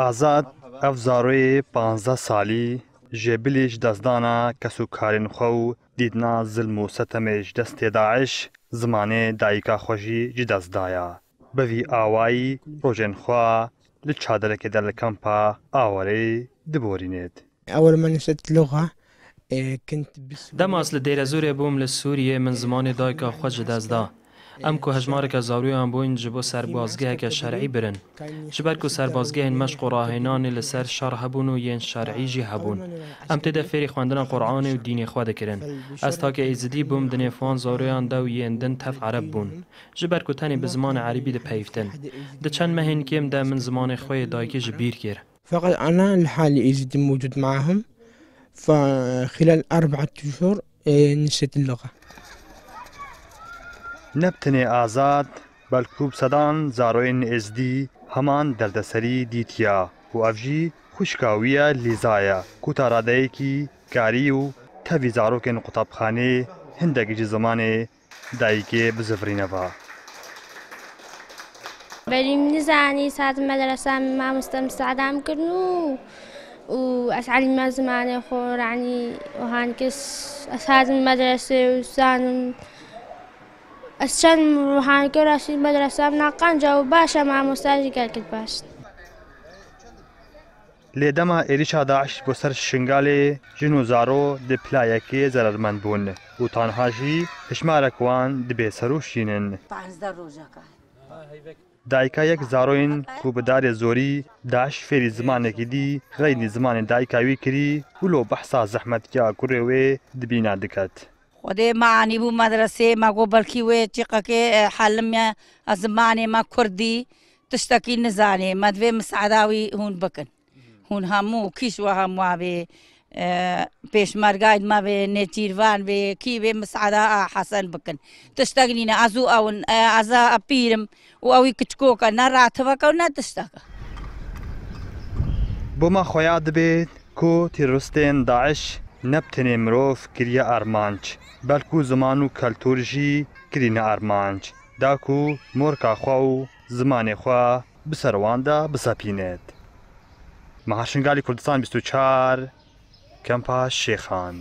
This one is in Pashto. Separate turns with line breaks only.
ئازاد ئەف زارۆیê پ ساڵی ژێبلیش دەستدانا کەسوکارین xwe و دیدنا zilm û setemêj destê daeş zimanê dayika xwe jî ji dest daye bi vî awayî rojên xwe li çaderekê de e, li kampa awerê
diborînêt ئەوەر منست لغا
دەماس li dêrezorê bûm li Sûriyê min zimanê dayika xwe ji dest da. ام کو هجمار هەژمارێکە زارویان بوین جبو سربازگه که شرعی برن جبر جبەر سربازگه سەربازگەهێن مشق و راهنان لسر شر هبون و ین شرعی جی هبون ام تێدا فری خواندن قرآن و دین دینی خوا دەکردن ئەس تاکە ئیزدی بووم دنێفان زۆریان دو ین دن تف عرب بون جبر جبەر تنی به زمان عربی ده پیفتن ده چند مهین کم ده من زمان خۆی دایکی جبیر کر
فقط أنا الحال ایزدی موجود معهم فخلال أربعة أشهر اه، نسيت اللغة
نەبتنێ ئازاد بەلکوب سەدان زارۆێن ئSD هەمان دەردەسەری دیتیا و ئەڤژی خوشکاویە لیزایە کوتاڕادەیەکی کاری و تەوی زارۆکێن قوتابخانێ هەندێکیی زمانێ دایکێ بزفرینەوە.
بەریم نزانی سات مەدەرەسان مامستەم سادام کردن و و ئەسعلیمە زمانی خۆرانی وهان کەس ئەسازم مەدرسێ و زانم از چند روحانگی رسید به رسم نقنجا و باشه مع مستاجی گلکت باشت
لێدەما ئێریشا داعش بۆ سەر شنگالێ ژن و زارۆ دپلایەکێ زەرمەند بوون و تانهاژی پشمارەکوان دبێ سەروشینن دایکا یەک زارۆین کو بەدارێ زۆری داش فێری زمانێکی دی غەینی زمانی دایکاوی کری ولۆ بەحسا زەحمەتیا کوڕێوێ دبینا دکات.
ودێمانی بوو مەدرسێ ماگۆ بەلکی وێ چقەکێ حەلمە ئەزمانێ ما کوردی تشتەکی نزانێ مەدوێ مسعداوی هون بکن هون هەموو کیشوە هەمووا بێ پێشمەرگایت ما بێ نێتیروان بێ کی بێ مسعدا حەسەن بکن تشتەگنینە ئەزوو ئەون ئازا ئەپیرم و ئەوی کچکۆکە نەڕاتەوەکە و نە تشتەکە
بۆمە خۆیان دەبێت کو تیرروستێن داعش نەبتنێ مرۆڤ کریە ئارمانچ بەلکو زمان و کەلتورژی کرینە ئارمانچ داک و مۆرکاخوا و زمانێخوا بسەرەواندا بسەپینێت مەهاشنگالی کوردستان 24 کەمپا شێخان.